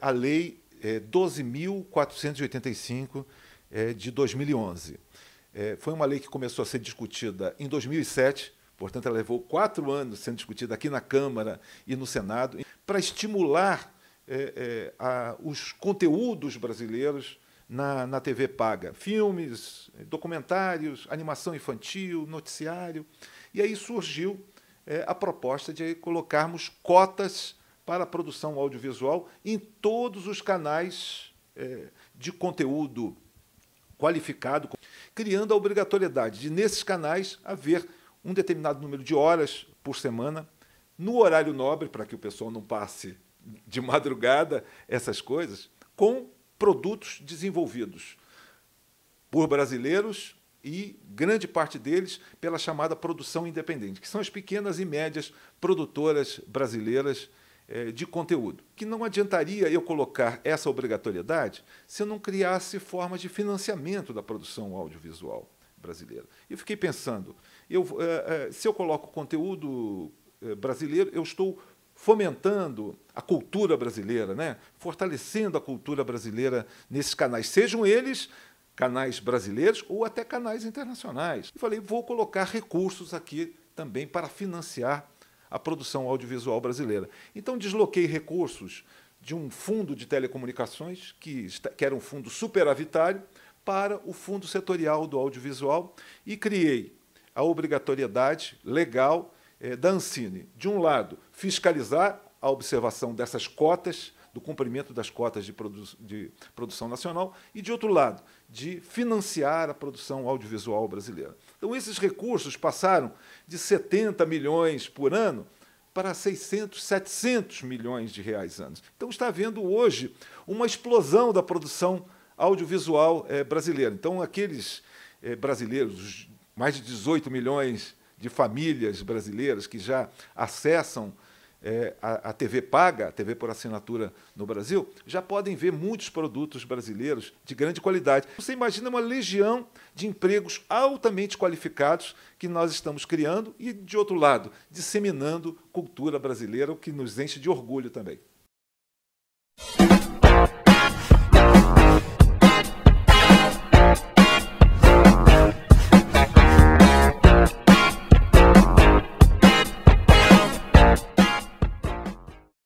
a Lei é, 12.485 é, de 2011. É, foi uma lei que começou a ser discutida em 2007, portanto, ela levou quatro anos sendo discutida aqui na Câmara e no Senado, para estimular é, os conteúdos brasileiros na, na TV paga: filmes, documentários, animação infantil, noticiário. E aí surgiu a proposta de colocarmos cotas para a produção audiovisual em todos os canais é, de conteúdo qualificado, criando a obrigatoriedade de, nesses canais, haver um determinado número de horas por semana, no horário nobre, para que o pessoal não passe de madrugada essas coisas, com produtos desenvolvidos por brasileiros e grande parte deles pela chamada produção independente, que são as pequenas e médias produtoras brasileiras eh, de conteúdo. Que não adiantaria eu colocar essa obrigatoriedade se eu não criasse formas de financiamento da produção audiovisual brasileira. E fiquei pensando, eu, eh, eh, se eu coloco conteúdo brasileiro, eu estou fomentando a cultura brasileira, né? fortalecendo a cultura brasileira nesses canais, sejam eles canais brasileiros ou até canais internacionais. E falei, vou colocar recursos aqui também para financiar a produção audiovisual brasileira. Então, desloquei recursos de um fundo de telecomunicações, que, que era um fundo superavitário, para o Fundo Setorial do Audiovisual e criei a obrigatoriedade legal eh, da Ancine. De um lado, fiscalizar a observação dessas cotas do cumprimento das cotas de, produ de produção nacional e, de outro lado, de financiar a produção audiovisual brasileira. Então, esses recursos passaram de 70 milhões por ano para 600, 700 milhões de reais anos. Então, está havendo hoje uma explosão da produção audiovisual é, brasileira. Então, aqueles é, brasileiros, mais de 18 milhões de famílias brasileiras que já acessam é, a, a, TV paga, a TV por assinatura no Brasil, já podem ver muitos produtos brasileiros de grande qualidade. Você imagina uma legião de empregos altamente qualificados que nós estamos criando e, de outro lado, disseminando cultura brasileira, o que nos enche de orgulho também.